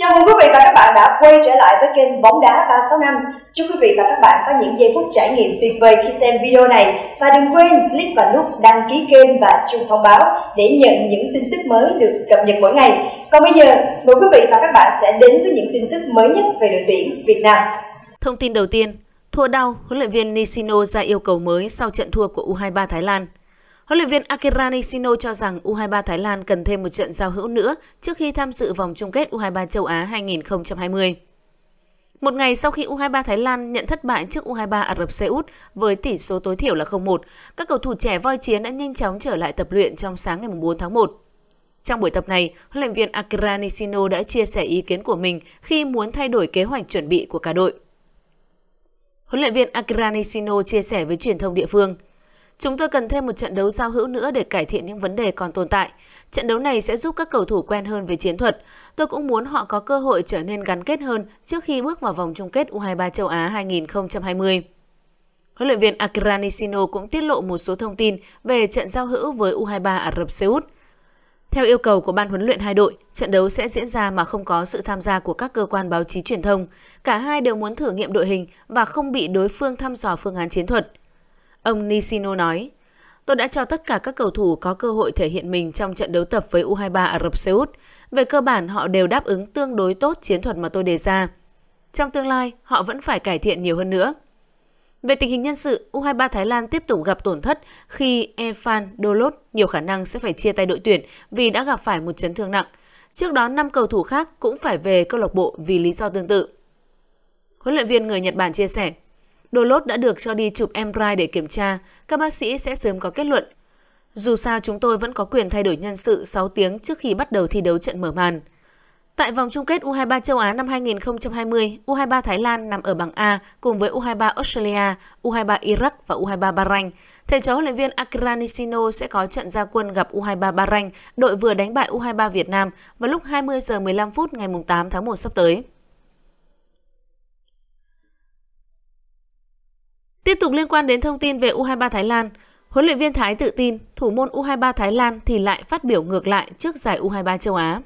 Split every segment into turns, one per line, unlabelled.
Chào mừng quý vị và các bạn đã quay trở lại với kênh Bóng Đá 365 Chúc quý vị và các bạn có những giây phút trải nghiệm tuyệt vời khi xem video này Và đừng quên click vào nút đăng ký kênh và chuông thông báo để nhận những tin tức mới được cập nhật mỗi ngày Còn bây giờ, mời quý vị và các bạn sẽ đến với những tin tức mới nhất về đội tuyển Việt Nam Thông tin đầu tiên, thua đau, huấn luyện viên Nishino ra yêu cầu mới sau trận thua của U23 Thái Lan Huấn luyện viên Akira Nishino cho rằng U23 Thái Lan cần thêm một trận giao hữu nữa trước khi tham dự vòng chung kết U23 châu Á 2020. Một ngày sau khi U23 Thái Lan nhận thất bại trước U23 Ả Rập Xê Út với tỷ số tối thiểu là 0-1, các cầu thủ trẻ voi chiến đã nhanh chóng trở lại tập luyện trong sáng ngày 4 tháng 1. Trong buổi tập này, huấn luyện viên Akira Nishino đã chia sẻ ý kiến của mình khi muốn thay đổi kế hoạch chuẩn bị của cả đội. Huấn luyện viên Akira Nishino chia sẻ với truyền thông địa phương – Chúng tôi cần thêm một trận đấu giao hữu nữa để cải thiện những vấn đề còn tồn tại. Trận đấu này sẽ giúp các cầu thủ quen hơn với chiến thuật. Tôi cũng muốn họ có cơ hội trở nên gắn kết hơn trước khi bước vào vòng chung kết U23 châu Á 2020. Huấn luyện viên Akira Nishino cũng tiết lộ một số thông tin về trận giao hữu với U23 Ả Rập Xê Út. Theo yêu cầu của ban huấn luyện hai đội, trận đấu sẽ diễn ra mà không có sự tham gia của các cơ quan báo chí truyền thông. Cả hai đều muốn thử nghiệm đội hình và không bị đối phương thăm dò phương án chiến thuật. Ông Nishino nói, Tôi đã cho tất cả các cầu thủ có cơ hội thể hiện mình trong trận đấu tập với U23 Ả Rập Xê Út. Về cơ bản, họ đều đáp ứng tương đối tốt chiến thuật mà tôi đề ra. Trong tương lai, họ vẫn phải cải thiện nhiều hơn nữa. Về tình hình nhân sự, U23 Thái Lan tiếp tục gặp tổn thất khi Efan Dolot nhiều khả năng sẽ phải chia tay đội tuyển vì đã gặp phải một chấn thương nặng. Trước đó 5 cầu thủ khác cũng phải về câu lạc bộ vì lý do tương tự. Huấn luyện viên người Nhật Bản chia sẻ, Đô lốt đã được cho đi chụp MRI để kiểm tra, các bác sĩ sẽ sớm có kết luận. Dù sao chúng tôi vẫn có quyền thay đổi nhân sự 6 tiếng trước khi bắt đầu thi đấu trận mở màn. Tại vòng chung kết U23 châu Á năm 2020, U23 Thái Lan nằm ở bảng A cùng với U23 Australia, U23 Iraq và U23 Bahrain. Thầy trò huấn luyện viên Akira Nishino sẽ có trận gia quân gặp U23 Bahrain, đội vừa đánh bại U23 Việt Nam vào lúc 20 giờ 15 phút ngày 8 tháng 1 sắp tới. Tiếp tục liên quan đến thông tin về U23 Thái Lan, huấn luyện viên Thái tự tin thủ môn U23 Thái Lan thì lại phát biểu ngược lại trước giải U23 châu Á.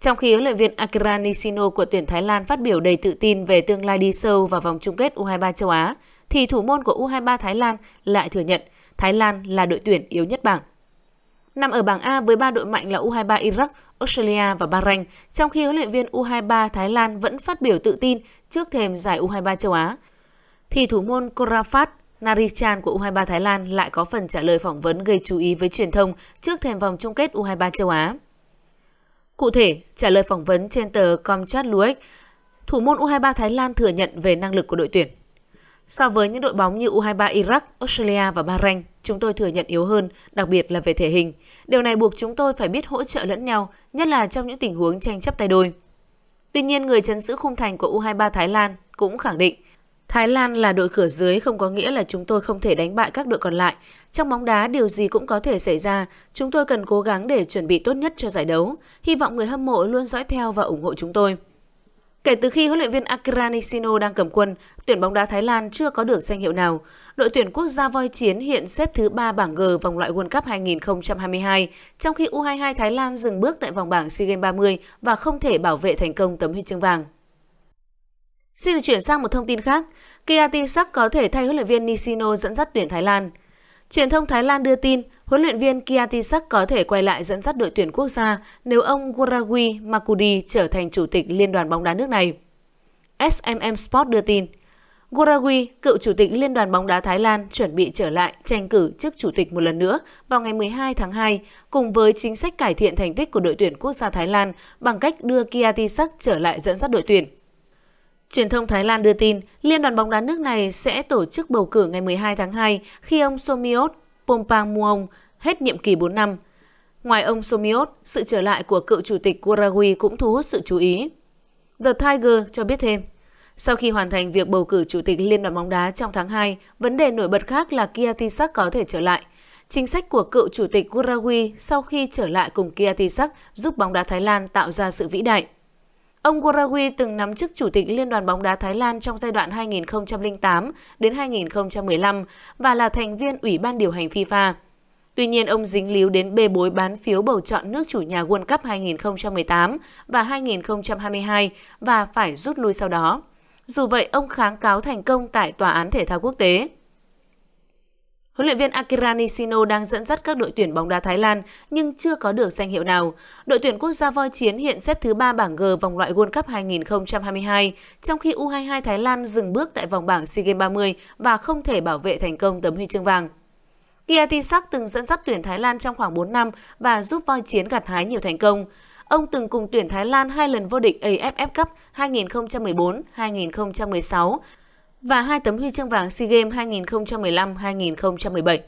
Trong khi huấn luyện viên Akira Nishino của tuyển Thái Lan phát biểu đầy tự tin về tương lai đi sâu vào vòng chung kết U23 châu Á, thì thủ môn của U23 Thái Lan lại thừa nhận Thái Lan là đội tuyển yếu nhất bảng. Nằm ở bảng A với ba đội mạnh là U23 Iraq, Australia và Bahrain, trong khi huấn luyện viên U23 Thái Lan vẫn phát biểu tự tin trước thềm giải U23 châu Á thì thủ môn Korafat Narichan của U23 Thái Lan lại có phần trả lời phỏng vấn gây chú ý với truyền thông trước thềm vòng chung kết U23 châu Á. Cụ thể, trả lời phỏng vấn trên tờ Comchat Luek, thủ môn U23 Thái Lan thừa nhận về năng lực của đội tuyển. So với những đội bóng như U23 Iraq, Australia và Bahrain, chúng tôi thừa nhận yếu hơn, đặc biệt là về thể hình. Điều này buộc chúng tôi phải biết hỗ trợ lẫn nhau, nhất là trong những tình huống tranh chấp tay đôi. Tuy nhiên, người chấn giữ khung thành của U23 Thái Lan cũng khẳng định Thái Lan là đội cửa dưới không có nghĩa là chúng tôi không thể đánh bại các đội còn lại. Trong bóng đá điều gì cũng có thể xảy ra, chúng tôi cần cố gắng để chuẩn bị tốt nhất cho giải đấu. Hy vọng người hâm mộ luôn dõi theo và ủng hộ chúng tôi. Kể từ khi huấn luyện viên Akira Nishino đang cầm quân, tuyển bóng đá Thái Lan chưa có được danh hiệu nào. Đội tuyển quốc gia voi chiến hiện xếp thứ 3 bảng G vòng loại World Cup 2022, trong khi U22 Thái Lan dừng bước tại vòng bảng SEA Games 30 và không thể bảo vệ thành công tấm huy chương vàng. Xin được chuyển sang một thông tin khác. Kiatisak có thể thay huấn luyện viên Nishino dẫn dắt tuyển Thái Lan. Truyền thông Thái Lan đưa tin, huấn luyện viên Kiatisak có thể quay lại dẫn dắt đội tuyển quốc gia nếu ông Gurawi Makudi trở thành chủ tịch Liên đoàn bóng đá nước này. SMM Sport đưa tin, Gorawi, cựu chủ tịch Liên đoàn bóng đá Thái Lan, chuẩn bị trở lại tranh cử chức chủ tịch một lần nữa vào ngày 12 tháng 2, cùng với chính sách cải thiện thành tích của đội tuyển quốc gia Thái Lan bằng cách đưa Kiatisak trở lại dẫn dắt đội tuyển. Truyền thông Thái Lan đưa tin Liên đoàn bóng đá nước này sẽ tổ chức bầu cử ngày 12 tháng 2 khi ông Somiot Pompangmuong hết nhiệm kỳ 4 năm. Ngoài ông Somiot, sự trở lại của cựu chủ tịch Kurawi cũng thu hút sự chú ý. The Tiger cho biết thêm, sau khi hoàn thành việc bầu cử chủ tịch Liên đoàn bóng đá trong tháng 2, vấn đề nổi bật khác là Kiatisak có thể trở lại. Chính sách của cựu chủ tịch Kurawi sau khi trở lại cùng Kiatisak giúp bóng đá Thái Lan tạo ra sự vĩ đại. Ông Gorawi từng nắm chức chủ tịch Liên đoàn bóng đá Thái Lan trong giai đoạn 2008 đến 2015 và là thành viên Ủy ban điều hành FIFA. Tuy nhiên, ông dính líu đến bê bối bán phiếu bầu chọn nước chủ nhà World Cup 2018 và 2022 và phải rút lui sau đó. Dù vậy, ông kháng cáo thành công tại Tòa án Thể thao Quốc tế. Huấn luyện viên Akira Nishino đang dẫn dắt các đội tuyển bóng đá Thái Lan nhưng chưa có được danh hiệu nào. Đội tuyển quốc gia voi chiến hiện xếp thứ 3 bảng G vòng loại World Cup 2022, trong khi U22 Thái Lan dừng bước tại vòng bảng SEA Games 30 và không thể bảo vệ thành công tấm huy chương vàng. Kiati Sak từng dẫn dắt tuyển Thái Lan trong khoảng 4 năm và giúp voi chiến gặt hái nhiều thành công. Ông từng cùng tuyển Thái Lan hai lần vô địch AFF Cup 2014-2016 và hai tấm huy chương vàng SEA Games 2015-2017.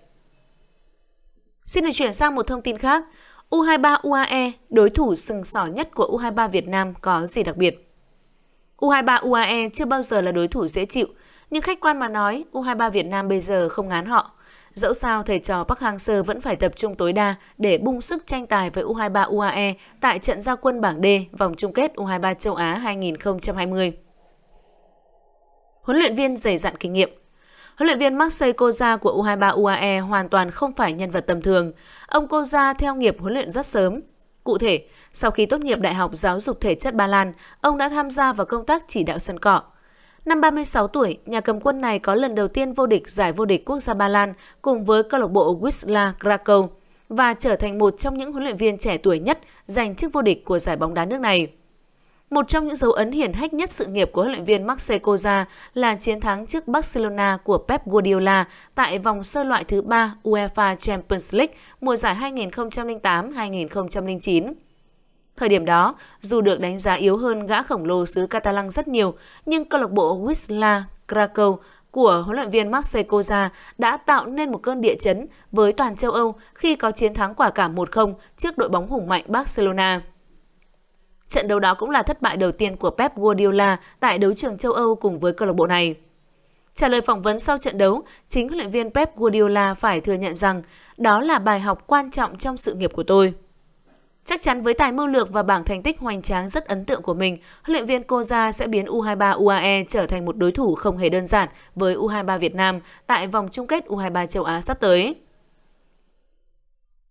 Xin được chuyển sang một thông tin khác. U23 UAE, đối thủ sừng sỏ nhất của U23 Việt Nam có gì đặc biệt? U23 UAE chưa bao giờ là đối thủ dễ chịu, nhưng khách quan mà nói, U23 Việt Nam bây giờ không ngán họ. Dẫu sao, thầy trò Park Hang-seo vẫn phải tập trung tối đa để bung sức tranh tài với U23 UAE tại trận giao quân bảng D vòng chung kết U23 châu Á 2020 huấn luyện viên dày dặn kinh nghiệm. Huấn luyện viên Marseille Koza của U23 UAE hoàn toàn không phải nhân vật tầm thường. Ông Koza theo nghiệp huấn luyện rất sớm. Cụ thể, sau khi tốt nghiệp Đại học Giáo dục Thể chất Ba Lan, ông đã tham gia vào công tác chỉ đạo sân cỏ. Năm 36 tuổi, nhà cầm quân này có lần đầu tiên vô địch giải vô địch quốc gia Ba Lan cùng với câu lạc bộ Wisla Krakow và trở thành một trong những huấn luyện viên trẻ tuổi nhất giành chức vô địch của giải bóng đá nước này. Một trong những dấu ấn hiển hách nhất sự nghiệp của huấn luyện viên Marcel Koza là chiến thắng trước Barcelona của Pep Guardiola tại vòng sơ loại thứ 3 UEFA Champions League mùa giải 2008-2009. Thời điểm đó, dù được đánh giá yếu hơn gã khổng lồ xứ Catalan rất nhiều, nhưng câu lạc bộ Wisla Krakow của huấn luyện viên Marcel Koza đã tạo nên một cơn địa chấn với toàn châu Âu khi có chiến thắng quả cả 1-0 trước đội bóng hùng mạnh Barcelona. Trận đấu đó cũng là thất bại đầu tiên của Pep Guardiola tại đấu trường châu Âu cùng với câu lạc bộ này. Trả lời phỏng vấn sau trận đấu, chính huấn luyện viên Pep Guardiola phải thừa nhận rằng đó là bài học quan trọng trong sự nghiệp của tôi. Chắc chắn với tài mưu lược và bảng thành tích hoành tráng rất ấn tượng của mình, huấn luyện viên Koza sẽ biến U23 UAE trở thành một đối thủ không hề đơn giản với U23 Việt Nam tại vòng chung kết U23 châu Á sắp tới.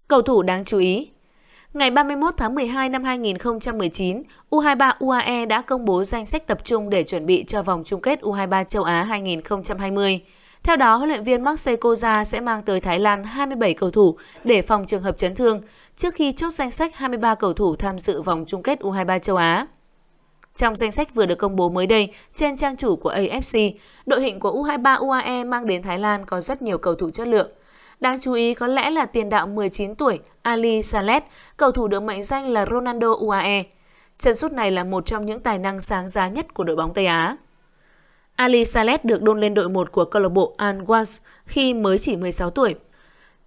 Cầu thủ đáng chú ý ngày 31 tháng 12 năm 2019, U23 UAE đã công bố danh sách tập trung để chuẩn bị cho vòng chung kết U23 châu Á 2020. Theo đó, huấn luyện viên Marseille Koza sẽ mang tới Thái Lan 27 cầu thủ để phòng trường hợp chấn thương trước khi chốt danh sách 23 cầu thủ tham dự vòng chung kết U23 châu Á. Trong danh sách vừa được công bố mới đây trên trang chủ của AFC, đội hình của U23 UAE mang đến Thái Lan có rất nhiều cầu thủ chất lượng. Đáng chú ý có lẽ là tiền đạo 19 tuổi Ali Salet, cầu thủ được mệnh danh là Ronaldo UAE. Chân sút này là một trong những tài năng sáng giá nhất của đội bóng Tây Á. Ali Salet được đôn lên đội 1 của câu lạc bộ Al Wals khi mới chỉ 16 tuổi.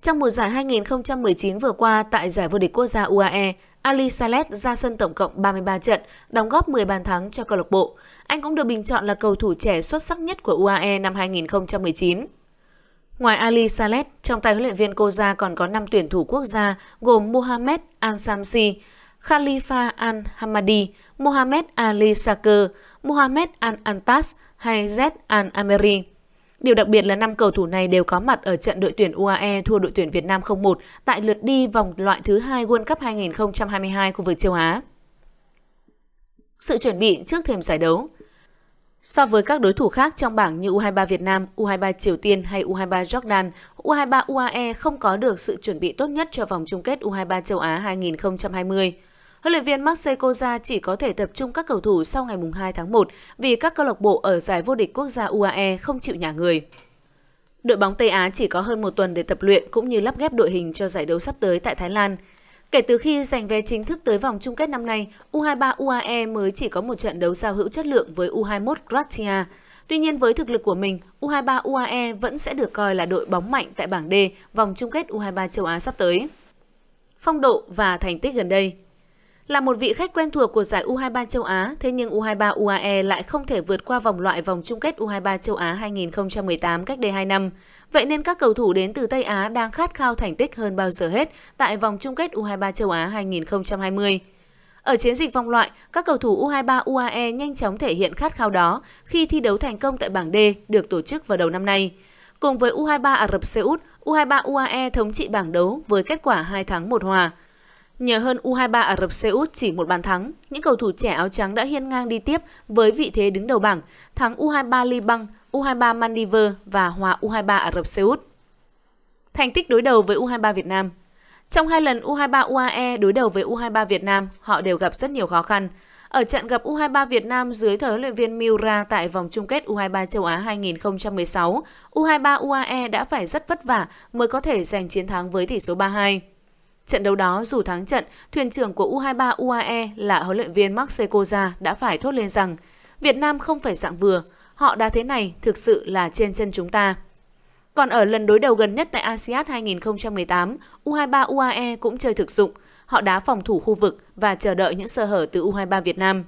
Trong mùa giải 2019 vừa qua tại giải vô địch quốc gia UAE, Ali Salet ra sân tổng cộng 33 trận, đóng góp 10 bàn thắng cho câu lạc bộ. Anh cũng được bình chọn là cầu thủ trẻ xuất sắc nhất của UAE năm 2019. Ngoài Ali Salet, trong tay huấn luyện viên cô còn có 5 tuyển thủ quốc gia gồm Mohamed Al-Samsi, Khalifa Al-Hamadi, Mohamed Ali Sakir, Mohamed Al-Antas hay Zed Al-Ameri. Điều đặc biệt là năm cầu thủ này đều có mặt ở trận đội tuyển UAE thua đội tuyển Việt Nam 0-1 tại lượt đi vòng loại thứ hai World Cup 2022 khu vực châu Á. Sự chuẩn bị trước thềm giải đấu – So với các đối thủ khác trong bảng như U23 Việt Nam, U23 Triều Tiên hay U23 Jordan, U23 UAE không có được sự chuẩn bị tốt nhất cho vòng chung kết U23 châu Á 2020. Huấn luyện viên Marseille Koza chỉ có thể tập trung các cầu thủ sau ngày 2 tháng 1 vì các câu lạc bộ ở giải vô địch quốc gia UAE không chịu nhả người. Đội bóng Tây Á chỉ có hơn một tuần để tập luyện cũng như lắp ghép đội hình cho giải đấu sắp tới tại Thái Lan – Kể từ khi giành vé chính thức tới vòng chung kết năm nay, U23 UAE mới chỉ có một trận đấu giao hữu chất lượng với U21 Croatia. Tuy nhiên với thực lực của mình, U23 UAE vẫn sẽ được coi là đội bóng mạnh tại bảng D vòng chung kết U23 châu Á sắp tới. Phong độ và thành tích gần đây là một vị khách quen thuộc của giải U23 châu Á, thế nhưng U23 UAE lại không thể vượt qua vòng loại vòng chung kết U23 châu Á 2018 cách đây 2 năm. Vậy nên các cầu thủ đến từ Tây Á đang khát khao thành tích hơn bao giờ hết tại vòng chung kết U23 châu Á 2020. Ở chiến dịch vòng loại, các cầu thủ U23 UAE nhanh chóng thể hiện khát khao đó khi thi đấu thành công tại bảng D được tổ chức vào đầu năm nay. Cùng với U23 Ả Rập Xê Út, U23 UAE thống trị bảng đấu với kết quả 2 thắng 1 hòa. Nhờ hơn U23 Ả Rập Xê Út chỉ một bàn thắng, những cầu thủ trẻ áo trắng đã hiên ngang đi tiếp với vị thế đứng đầu bảng, thắng U23 Liban U23 Maldives và hòa U23 Ả Rập Xê Út. Thành tích đối đầu với U23 Việt Nam Trong hai lần U23 UAE đối đầu với U23 Việt Nam, họ đều gặp rất nhiều khó khăn. Ở trận gặp U23 Việt Nam dưới thời huấn luyện viên Miura tại vòng chung kết U23 châu Á 2016, U23 UAE đã phải rất vất vả mới có thể giành chiến thắng với tỷ số 3-2. Trận đấu đó dù thắng trận, thuyền trưởng của U23 UAE là huấn luyện viên Marc Secoza đã phải thốt lên rằng Việt Nam không phải dạng vừa, Họ đá thế này thực sự là trên chân chúng ta. Còn ở lần đối đầu gần nhất tại ASEAN 2018, U23 UAE cũng chơi thực dụng. Họ đá phòng thủ khu vực và chờ đợi những sơ hở từ U23 Việt Nam.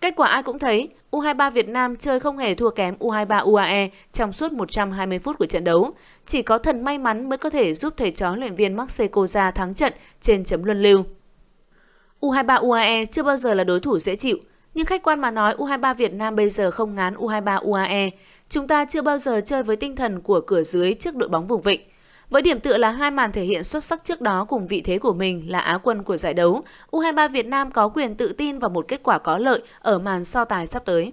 Kết quả ai cũng thấy, U23 Việt Nam chơi không hề thua kém U23 UAE trong suốt 120 phút của trận đấu. Chỉ có thần may mắn mới có thể giúp thầy chó luyện viên Marseille ra thắng trận trên chấm luân lưu. U23 UAE chưa bao giờ là đối thủ dễ chịu, nhưng khách quan mà nói, U23 Việt Nam bây giờ không ngán U23 UAE. Chúng ta chưa bao giờ chơi với tinh thần của cửa dưới trước đội bóng vùng vịnh. Với điểm tựa là hai màn thể hiện xuất sắc trước đó cùng vị thế của mình là Á quân của giải đấu, U23 Việt Nam có quyền tự tin vào một kết quả có lợi ở màn so tài sắp tới.